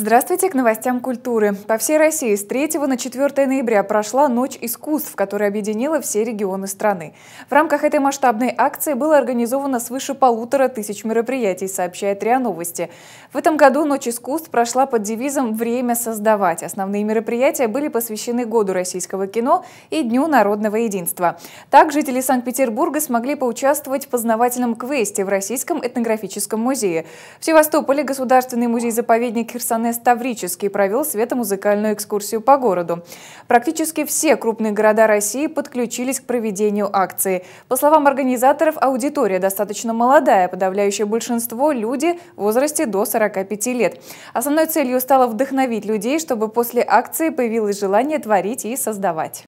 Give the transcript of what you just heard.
Здравствуйте, к новостям культуры. По всей России с 3 на 4 ноября прошла Ночь искусств, которая объединила все регионы страны. В рамках этой масштабной акции было организовано свыше полутора тысяч мероприятий, сообщает РИА Новости. В этом году Ночь искусств прошла под девизом «Время создавать». Основные мероприятия были посвящены Году российского кино и Дню народного единства. Так жители Санкт-Петербурга смогли поучаствовать в познавательном квесте в Российском этнографическом музее. В Севастополе Государственный музей-заповедник Херсонес Анна Ставрический провел светомузыкальную экскурсию по городу. Практически все крупные города России подключились к проведению акции. По словам организаторов, аудитория достаточно молодая, подавляющее большинство – люди в возрасте до 45 лет. Основной целью стало вдохновить людей, чтобы после акции появилось желание творить и создавать.